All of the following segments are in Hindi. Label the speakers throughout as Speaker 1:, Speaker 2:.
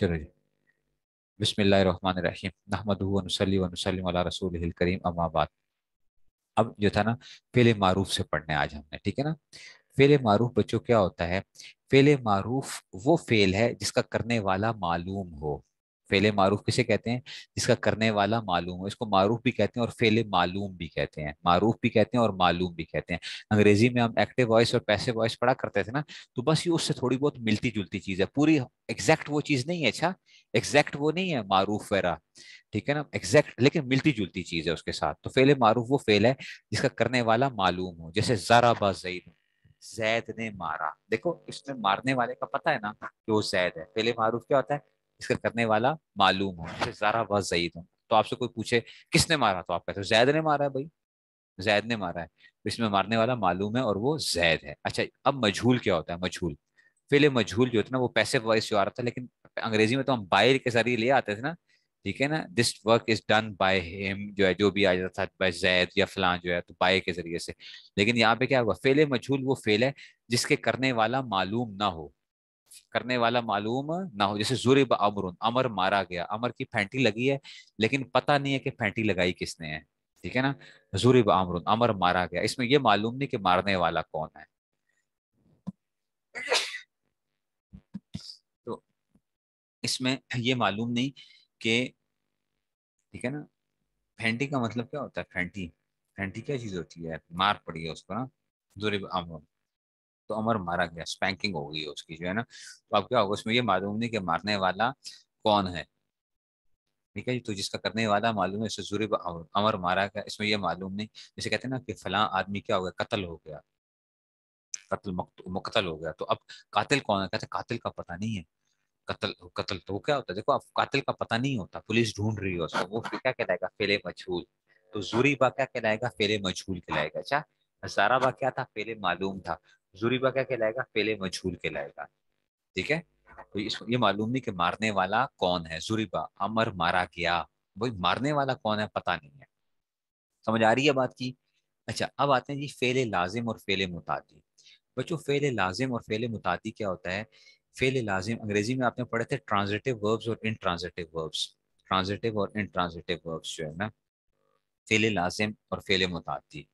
Speaker 1: चलो जी बसमीम नहमदली रसूल करीम अमाबाद अब जो था ना फेले मारूफ से पढ़ने आज हमने ठीक है ना फेल मारूफ बच्चों क्या होता है फेल मारूफ वो फेल है जिसका करने वाला मालूम हो फेले मारूफ किसे कहते हैं जिसका करने वाला मालूम हो इसको मारूफ भी कहते हैं और फेले मालूम भी कहते हैं मारूफ भी कहते हैं और मालूम भी कहते हैं अंग्रेजी में हम एक्टिव वॉइस और पैसे वॉइस पढ़ा करते थे ना तो बस ये उससे थोड़ी बहुत मिलती जुलती चीज़ है पूरी एग्जैक्ट वो चीज़ नहीं है अच्छा एग्जैक्ट वो नहीं है मारूफ वेरा ठीक है ना एग्जैक्ट लेकिन मिलती जुलती चीज़ है उसके साथ तो फेले मारूफ वो फेल है जिसका करने वाला मालूम हो जैसे ज़रा बाईद जैद ने मारा देखो इसमें मारने वाले का पता है ना कि वो जैद है पहले मारूफ क्या होता है इसका करने वाला मालूम हो जैसे ज़रा बहुत जईद हो तो आपसे कोई पूछे किसने मारा तो आप कहते हो जैद ने मारा है भाई जैद ने मारा है तो इसमें मारने वाला मालूम है और वो जैद है अच्छा अब मजहूल क्या होता है मजहूल फिले मजहूल जो होता है ना वो पैसे वाइस जो आ रहा था लेकिन अंग्रेजी में तो हम बाय के जरिए ले आते थे ना ठीक है ना this work is done by him जो है जो भी आ जाता था बाय जैद या फलां जो है तो बाय के जरिए से लेकिन यहाँ पे क्या हुआ फेल मजहूल वो फेल है जिसके करने वाला मालूम ना हो करने वाला मालूम ना हो जैसे जुरिब अमरुन अमर मारा गया अमर की फैंटी लगी है लेकिन पता नहीं है कि फैंटी लगाई किसने है ठीक है ना जुरिब अमरुन अमर मारा गया इसमें यह मालूम नहीं कि मारने वाला कौन है तो इसमें यह मालूम नहीं कि ठीक है ना फैंटी का मतलब क्या होता है फैंटी फैंटी क्या चीज होती है मार पड़ी है उसको ना जुरिब अमरुन तो अमर मारा गया स्पैंकिंग हो गई उसकी जो है ना तो अब क्या होगा उसमें ये मालूम नहीं कि मारने वाला कौन है ठीक है जी तो जिसका करने वाला मालूम है जुरे जुर्ब अमर मारा गया इसमें यह मालूम नहीं जैसे कहते हैं ना कि फला आदमी क्या हो गया कत्ल हो गया कत्ल मुकतल हो गया तो अब कातिल कौन है कहते कातिल का पता नहीं है कत्ल कत्ल तो क्या होता है देखो अब कातिल का पता नहीं होता पुलिस ढूंढ रही है उसको वो क्या कहलाएगा फेले मछहूल तो जुरीबा क्या कहलाएगा फेले मछहूल कहलाएगा अच्छा हजाराबा क्या था फेले मालूम था जुरीबा क्या कहलाएगा पहले मजहूल कहलाएगा ठीक है तो ये मालूम नहीं कि मारने वाला कौन है जुरीबा अमर मारा गया भाई मारने वाला कौन है पता नहीं है समझ आ रही है बात की अच्छा अब आते हैं जी फेले लाजिम और फेले मुतादी बच्चों फेले लाजिम और फेले मुतादी क्या होता है फेले लाजिम अंग्रेजी में आपने पढ़े थे ट्रांजिटिव वर्ब्स और इन ट्रांजिटिव वर्ब्स ट्रांजिटिव और इन ट्रांजिटिव वर्ब्स जो है ना फेले लाजिम और फेले मुतादी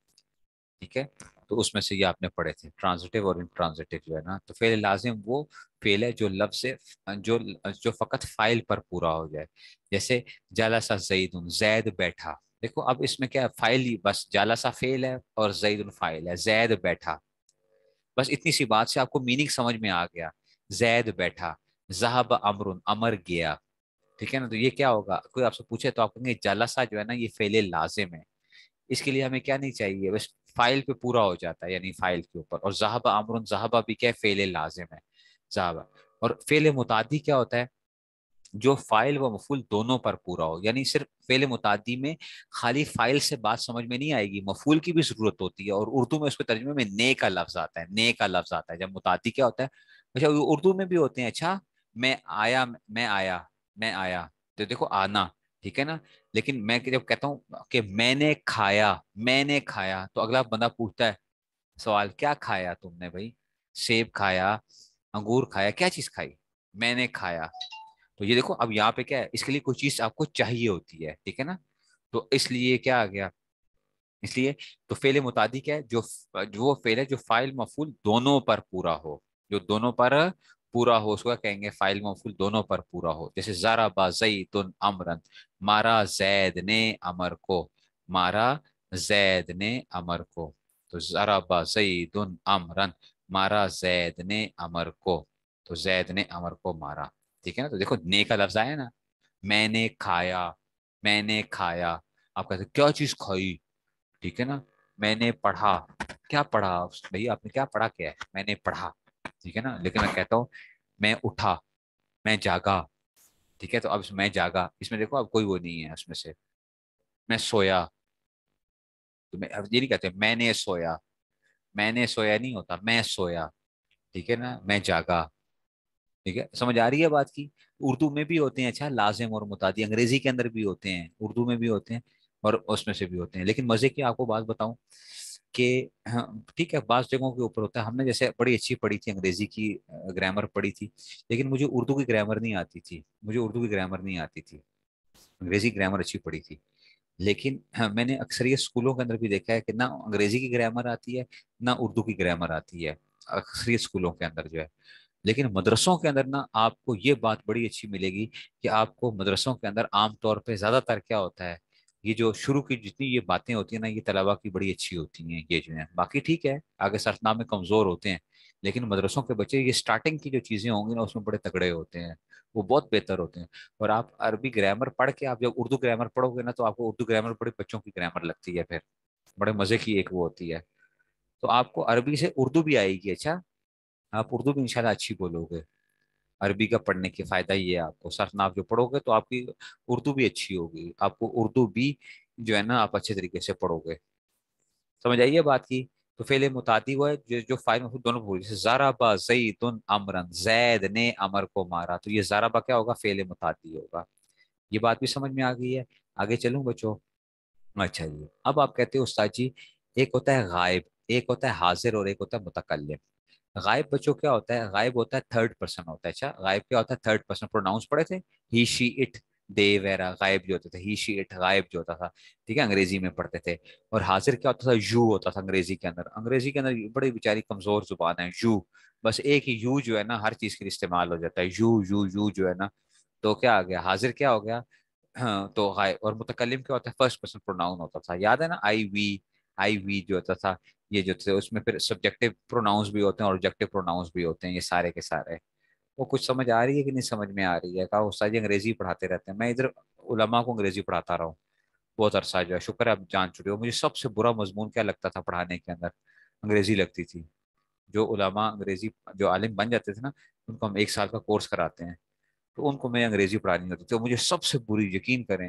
Speaker 1: ठीक है तो उसमें से ये आपने पढ़े थे ट्रांजिटिव और इनट्रांजिटिव जो है ना तो फेल लाजिम वो फेल है जो लफ्ज से जो जो फकत फाइल पर पूरा हो जाए जैसे जालासा जईद जैद बैठा देखो अब इसमें क्या है फाइल ही बस जालासा फेल है और जईद फाइल है जैद बैठा बस इतनी सी बात से आपको मीनिंग समझ में आ गया जैद बैठा जहाब उन अमर गया ठीक है ना तो ये क्या होगा कोई आपसे पूछे तो आप कहेंगे जलासा जो है ना ये फेले लाजिम है इसके लिए हमें क्या नहीं चाहिए बस फाइल पे पूरा हो जाता है यानी फाइल के ऊपर और जहाबा अमर जहाबा भी क्या है फेले लाजिम है जहाबा और फेले मुतादी क्या होता है जो फाइल व मफूल दोनों पर पूरा हो यानी सिर्फ फेले मुतादी में खाली फाइल से बात समझ में नहीं आएगी मफूल की भी जरूरत होती है और उर्दू में उसके तर्जे में ने का लफ्ज आता है ने का लफ्ज आता है जब मुतादी क्या होता है अच्छा उर्दू में भी होते हैं अच्छा मैं आया मैं आया मैं आया तो देखो आना ठीक है ना लेकिन मैं जब कहता हूँ कि मैंने खाया मैंने खाया तो अगला बंदा पूछता है सवाल क्या खाया तुमने भाई सेब खाया अंगूर खाया क्या चीज खाई मैंने खाया तो ये देखो अब यहाँ पे क्या है इसके लिए कोई चीज आपको चाहिए होती है ठीक है ना तो इसलिए क्या आ गया इसलिए तो फेले मुतादी क्या है जो वो फेल है जो फाइल मफूल दोनों पर पूरा हो जो दोनों पर पूरा हो उसका कहेंगे फाइल मफूल दोनों पर पूरा हो जैसे जरा बाई तुन अमरन मारा जैद ने अमर को मारा जैद ने अमर को तो जरा बाई तुन अमरन मारा जैद ने अमर को तो जैद ने अमर को मारा ठीक है ना तो देखो ने का लफ्ज आया ना मैंने खाया मैंने खाया आप कहते क्या चीज खाई ठीक है ना मैंने पढ़ा क्या पढ़ा भाई आपने क्या पढ़ा क्या है मैंने पढ़ा ठीक है ना लेकिन मैं कहता हूँ मैं उठा मैं जागा ठीक है तो अब मैं जागा इसमें देखो अब कोई वो नहीं है उसमें से मैं सोया तो मैं ये नहीं कहते मैंने सोया मैंने सोया नहीं होता मैं सोया ठीक है ना मैं जागा ठीक है समझ आ रही है बात की उर्दू में भी होते हैं अच्छा लाजिम और मुतादी अंग्रेजी के अंदर भी होते हैं उर्दू में भी होते हैं और उसमें से भी होते हैं लेकिन मजे की आपको बात बताऊं के हाँ ठीक है बास जगहों के ऊपर होता है हमने जैसे बड़ी अच्छी पढ़ी थी अंग्रेजी की ग्रामर पढ़ी थी लेकिन मुझे उर्दू की ग्रामर नहीं आती थी मुझे उर्दू की ग्रामर नहीं आती थी अंग्रेजी ग्रामर अच्छी पढ़ी थी लेकिन हाँ, मैंने अक्सर ये स्कूलों के अंदर भी देखा है कि ना अंग्रेजी की ग्रामर आती है ना उर्दू की ग्रामर आती है अक्सर स्कूलों के अंदर जो है लेकिन मदरसों के अंदर ना आपको ये बात बड़ी अच्छी मिलेगी कि आपको मदरसों के अंदर आमतौर पर ज़्यादातर क्या होता है ये जो शुरू की जितनी ये बातें होती हैं ना ये तलबा की बड़ी अच्छी होती हैं ये जो है बाकी ठीक है आगे में कमज़ोर होते हैं लेकिन मदरसों के बच्चे ये स्टार्टिंग की जो चीज़ें होंगी ना उसमें बड़े तगड़े होते हैं वो बहुत बेहतर होते हैं और आप अरबी ग्रामर पढ़ के आप जब उर्दू ग्रामर पढ़ोगे ना तो आपको उर्दू ग्रामर बड़े बच्चों की ग्रामर लगती है फिर बड़े मज़े की एक वो होती है तो आपको अरबी से उर्दू भी आएगी अच्छा आप उर्दू भी इंशाल्लाह अच्छी बोलोगे अरबी का पढ़ने के फ़ायदा ये है आपको सरनाफ जो पढ़ोगे तो आपकी उर्दू भी अच्छी होगी आपको उर्दू भी जो है ना आप अच्छे तरीके से पढ़ोगे समझ आइए बात की तो फेले मुतादी हुआ है जो जो फाइल में दोनों भूल जैसे जाराबा जईदन अमरन जैद ने अमर को मारा तो ये जाराबा क्या होगा फेले मुतादी होगा ये बात भी समझ में आ गई है आगे चलूँ बच्चों अच्छा जी अब आप कहते हो उस्ताद जी एक होता है गायब एक होता है हाजिर और एक होता है मुतकलम गायब बच्चों क्या होता है गायब होता है थर्ड पर्सन होता है अच्छा गायब क्या होता है थर्ड पर्सन प्रोनाउंस पढ़े थे ही शी इट दे वेरा गायब जो होता था ही शी इट गायब जो होता था ठीक है अंग्रेजी में पढ़ते थे और हाजिर क्या होता था यू होता था अंग्रेजी के अंदर अंग्रेजी के अंदर बड़ी बेचारी कमजोर जुबान है यू बस एक ही यू जो है ना हर चीज के लिए इस्तेमाल हो जाता है यू यू यू जो है ना तो क्या आ गया हाजिर क्या हो गया तो गायब और मुतकलम क्या होता है फर्स्ट पर्सन प्रोनाउन होता था याद है ना आई वी आई वी जो होता था ये जो थे उसमें फिर सब्जेक्टिव प्रोनाउंस भी होते हैं और ऑब्जेक्टिव प्रोनाउंस भी होते हैं ये सारे के सारे वो कुछ समझ आ रही है कि नहीं समझ में आ रही है कहा उस अंग्रेजी पढ़ाते रहते हैं मैं इधर उलमा को अंग्रेजी पढ़ाता रहा हूँ बहुत अरसा जो है शुक्र है आप जान चुके हो मुझे सबसे बुरा मजमून क्या लगता था पढ़ाने के अंदर अंग्रेजी लगती थी जो उलमा अंग्रेजी जो आलिम बन जाते थे ना उनको हम एक साल का कोर्स कराते हैं तो उनको मैं अंग्रेजी पढ़ानी होती थी तो मुझे सबसे बुरी यकीन करें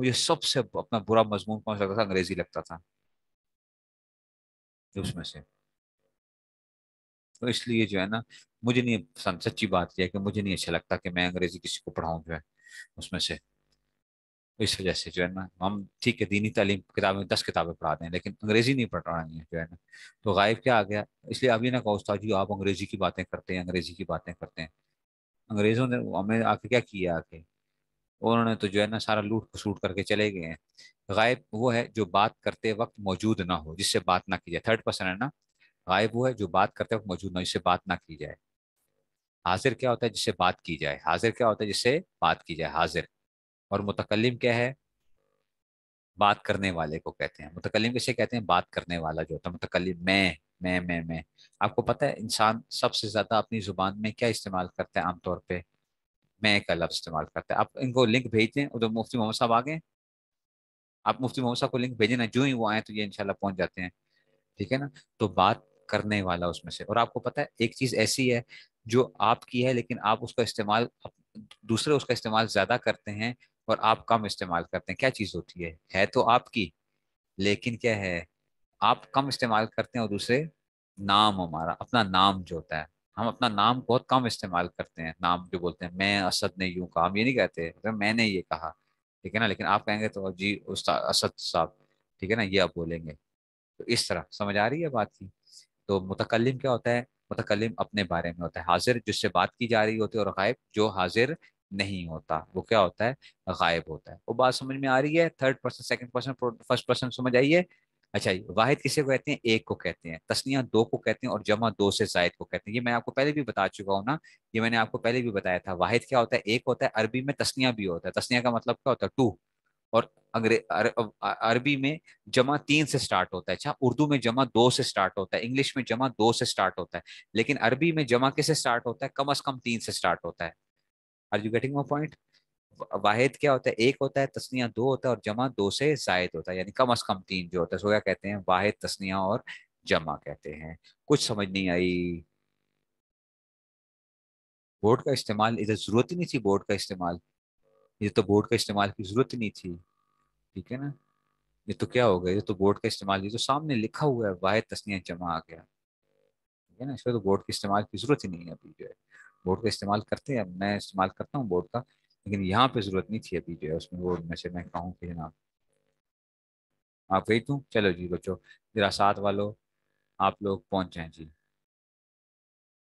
Speaker 1: मुझे सबसे अपना बुरा मजमून कौन सा लगता था अंग्रेजी लगता था उसमें से तो इसलिए जो है ना मुझे नहीं पसंद सच्ची बात यह है कि मुझे नहीं अच्छा लगता कि मैं अंग्रेज़ी किसी को पढ़ाऊँ जो है उसमें से इस वजह से जो है ना हम ठीक है दीनी तालीम किताबें दस किताबें पढ़ाते हैं लेकिन अंग्रेज़ी नहीं पढ़ानी है जो है ना तो गायब क्या आ गया इसलिए अभी ना कहो जी आप अंग्रेज़ी की बातें करते हैं अंग्रेज़ी की बातें करते हैं अंग्रेज़ों ने हमें आके क्या किया आके उन्होंने तो जो है ना सारा लूट सूट करके चले गए हैं गायब वो है जो बात करते वक्त मौजूद ना हो जिससे बात ना की जाए थर्ड पर्सन है ना गायब वो है जो बात करते वक्त मौजूद ना हो जिससे बात ना की जाए हाजिर क्या होता है जिससे बात की जाए हाजिर क्या होता है जिससे बात की जाए हाजिर और मुतकलम क्या है बात करने वाले को कहते हैं मुतकलम किसे कहते हैं बात करने वाला जो होता है मुतकलम मैं मैं मैं मैं आपको पता है इंसान सबसे ज़्यादा अपनी ज़ुबान में क्या इस्तेमाल करते हैं आमतौर पर मैं का लफ्ज़ इस्तेमाल करता है आप इनको लिंक भेज दें उधर मुफ्ती मोहम्मद साहब आ गए आप मुफ्ती मोहम्मद साहब को लिंक भेजें ना जो ही वो आए तो ये इनशाला पहुंच जाते हैं ठीक है ना तो बात करने वाला उसमें से और आपको पता है एक चीज़ ऐसी है जो आपकी है लेकिन आप उसका इस्तेमाल दूसरे उसका इस्तेमाल ज़्यादा करते हैं और आप कम इस्तेमाल करते हैं क्या चीज़ होती है है तो आपकी लेकिन क्या है आप कम इस्तेमाल करते हैं और दूसरे नाम हमारा अपना नाम जो होता है हम अपना नाम बहुत कम इस्तेमाल करते हैं नाम जो बोलते हैं मैं असद ने यूं कहा हम ये नहीं कहते तो मैंने ये कहा ठीक है ना लेकिन आप कहेंगे तो जी उस असद साहब ठीक है ना ये आप बोलेंगे तो इस तरह समझ आ रही है बात की तो मुतकलम क्या होता है मुतकलम अपने बारे में होता है हाजिर जिससे बात की जा रही होती है और गायब जो हाजिर नहीं होता वो क्या होता है गायब होता है वो बात समझ में आ रही है third person second person first person समझ आइए अच्छा जी वाहिद किसे को कहते हैं एक को कहते हैं तस्निया दो को कहते हैं और जमा दो से जायद को कहते हैं ये मैं आपको पहले भी बता चुका हूँ ना ये मैंने आपको पहले भी बताया था वाहिद क्या होता है एक होता है अरबी में तस्निया भी होता है तस्निया का मतलब क्या होता है टू और अंग्रे अरबी में जमा तीन से स्टार्ट होता है अच्छा उर्दू में जमा दो से स्टार्ट होता है इंग्लिश में जमा दो से स्टार्ट होता है लेकिन अरबी में जमा किसे स्टार्ट होता है कम अज कम तीन से स्टार्ट होता है are you getting my point वाहिद क्या होता है एक होता है तस्निया दो होता है और जमा दो से जायद होता है यानी कम अज कम तीन जो होता है सो क्या कहते हैं वाहिद तस्निया और जमा कहते हैं कुछ समझ नहीं आई बोर्ड का इस्तेमाल इधर जरूरत ही नहीं थी बोर्ड का इस्तेमाल ये तो बोर्ड का इस्तेमाल की जरूरत ही नहीं थी ठीक है ना ये तो क्या हो गया ये तो बोर्ड का इस्तेमाल ये तो सामने लिखा हुआ है वाहिद तस्निया जमा आ गया ठीक है ना इसमें तो बोर्ड के इस्तेमाल की जरूरत ही नहीं है अभी जो है बोर्ड का इस्तेमाल करते हैं मैं इस्तेमाल करता हूँ बोर्ड का लेकिन यहाँ पे ज़रूरत नहीं थी अभी जो है उसमें वो मैसेज से मैं कहूँ कि जनाब आप गई तू तो? चलो जी बच्चों जरा साथ वालों आप लोग पहुंचे जी